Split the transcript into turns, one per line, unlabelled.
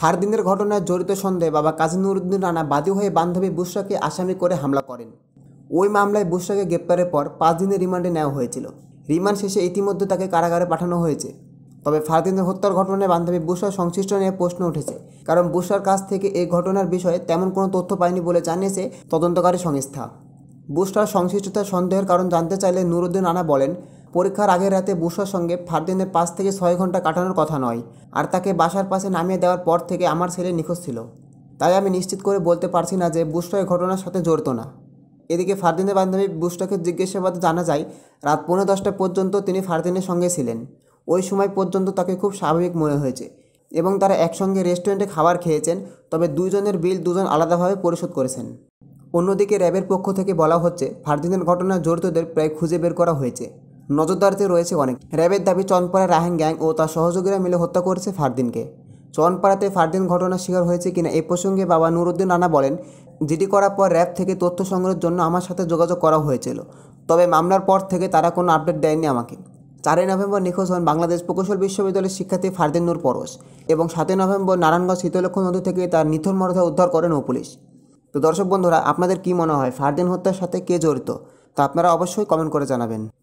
ফারদিনের ঘটনায় জড়িত সন্দেহে বাবা কাজী নুরুদ্দিন রানা বাদী হয়ে বান্ধবী বুসরাকে আসামি করে হামলা করেন ওই মামলায় বুসরাকে গ্রেপ্তারের পর পাঁচ দিনের রিমান্ডে নেওয়া হয়েছিল রিমান্ড শেষে ইতিমধ্যে তাকে কারাগারে পাঠানো হয়েছে তবে ফারদিনের হত্যার ঘটনায় বান্ধবী বুসরা সংশ্লিষ্ট নিয়ে প্রশ্ন উঠেছে কারণ বুসরার কাছ থেকে এই ঘটনার বিষয়ে তেমন কোনো তথ্য পায়নি বলে জানিয়েছে তদন্তকারী সংস্থা বুসরার সংশ্লিষ্টতার সন্দেহের কারণ জানতে চাইলে নুরুদ্দিন রানা বলেন পরীক্ষার আগের রাতে বুশোর সঙ্গে ফারদিনের পাঁচ থেকে ছয় ঘন্টা কাটানোর কথা নয় আর তাকে বাসার পাশে নামিয়ে দেওয়ার পর থেকে আমার ছেলে নিখোঁজ ছিল তাই আমি নিশ্চিত করে বলতে পারছি না যে বুশরা এই ঘটনার সাথে জড়িত না এদিকে ফারদিনের বান্ধবী বুশরাকে জিজ্ঞাসাবাদে জানা যায় রাত পৌনে দশটা পর্যন্ত তিনি ফারদিনের সঙ্গে ছিলেন ওই সময় পর্যন্ত তাকে খুব স্বাভাবিক মনে হয়েছে এবং তারা একসঙ্গে রেস্টুরেন্টে খাবার খেয়েছেন তবে দুজনের বিল দুজন আলাদাভাবে পরিশোধ করেছেন অন্যদিকে র্যাবের পক্ষ থেকে বলা হচ্ছে ফারদিনের ঘটনায় জড়িতদের প্রায় খুঁজে বের করা হয়েছে নজরদারিতে রয়েছে অনেক র্যাবের দাবি চনপাড়া রাহেন গ্যাং ও তার সহযোগীরা মিলে হত্যা করেছে ফারদিনকে চনপাড়াতে ফারদিন ঘটনার শিকার হয়েছে কিনা এ প্রসঙ্গে বাবা নুরুদ্দিন রানা বলেন জিডি করার পর র্যাব থেকে তথ্য সংগ্রহের জন্য আমার সাথে যোগাযোগ করা হয়েছিল তবে মামলার পর থেকে তারা কোনো আপডেট দেয়নি আমাকে চারই নভেম্বর নিখোঁজ হন বাংলাদেশ প্রকৌশল বিশ্ববিদ্যালয়ের শিক্ষার্থী ফারদিন নূর পরশ এবং সাতই নভেম্বর নারায়ণগঞ্জ শীতলক্ষ্য নদী থেকে তার নিথর মরদেহ উদ্ধার করেন ও পুলিশ তো দর্শক বন্ধুরা আপনাদের কি মনে হয় ফারদিন হত্যার সাথে কে জড়িত তা আপনারা অবশ্যই কমেন্ট করে জানাবেন